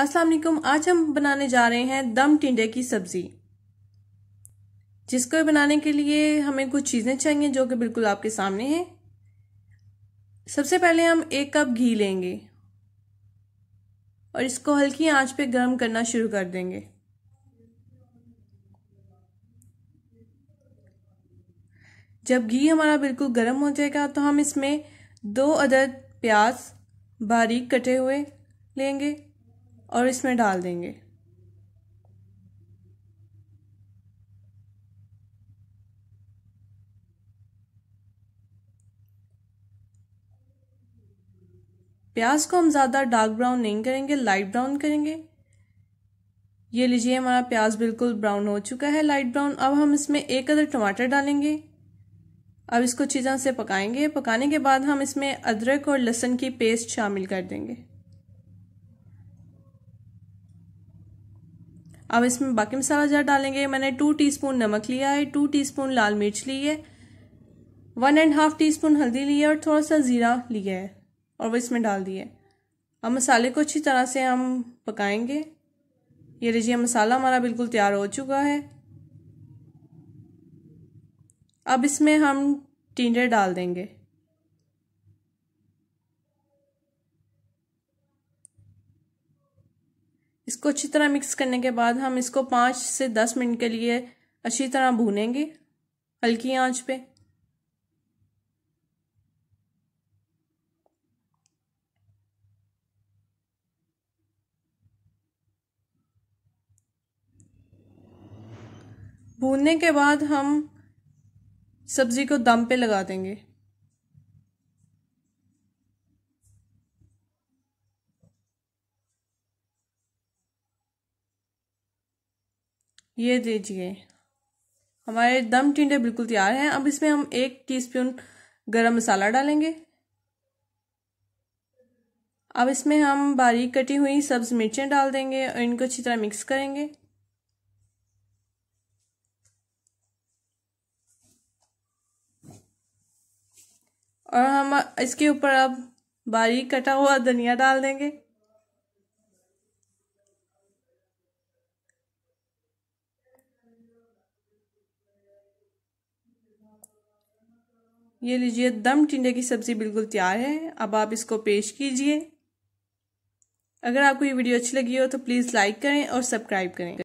अस्सलाम वालेकुम आज हम बनाने जा रहे हैं दम टिंडे की सब्ज़ी जिसको बनाने के लिए हमें कुछ चीज़ें चाहिए जो कि बिल्कुल आपके सामने हैं सबसे पहले हम एक कप घी लेंगे और इसको हल्की आंच पे गर्म करना शुरू कर देंगे जब घी हमारा बिल्कुल गर्म हो जाएगा तो हम इसमें दो अदद प्याज बारीक कटे हुए लेंगे और इसमें डाल देंगे प्याज को हम ज़्यादा डार्क ब्राउन नहीं करेंगे लाइट ब्राउन करेंगे ये लीजिए हमारा प्याज बिल्कुल ब्राउन हो चुका है लाइट ब्राउन अब हम इसमें एक अदर टमाटर डालेंगे अब इसको चीज़ों से पकाएंगे पकाने के बाद हम इसमें अदरक और लहसुन की पेस्ट शामिल कर देंगे अब इसमें बाकी मसाला जार डालेंगे मैंने टू टीस्पून नमक लिया है टू टीस्पून लाल मिर्च ली है one and half teaspoon हल्दी ली है और थोड़ा सा ज़ीरा लिया है और वो इसमें डाल दिया अब मसाले को अच्छी तरह से हम पकाएंगे ये रजिया मसाला हमारा बिल्कुल तैयार हो चुका है अब इसमें हम टिंडे डाल देंगे इसको अच्छी तरह मिक्स करने के बाद हम इसको पाँच से दस मिनट के लिए अच्छी तरह भूनेंगे हल्की आंच पे भूनने के बाद हम सब्ज़ी को दम पे लगा देंगे ये दीजिए हमारे दम टिंडे बिल्कुल तैयार हैं अब इसमें हम एक टीस्पून गरम मसाला डालेंगे अब इसमें हम बारीक कटी हुई सब्ज मिर्चें डाल देंगे और इनको अच्छी तरह मिक्स करेंगे और हम इसके ऊपर अब बारीक कटा हुआ धनिया डाल देंगे ये लीजिए दम टिंडे की सब्ज़ी बिल्कुल तैयार है अब आप इसको पेश कीजिए अगर आपको ये वीडियो अच्छी लगी हो तो प्लीज़ लाइक करें और सब्सक्राइब करें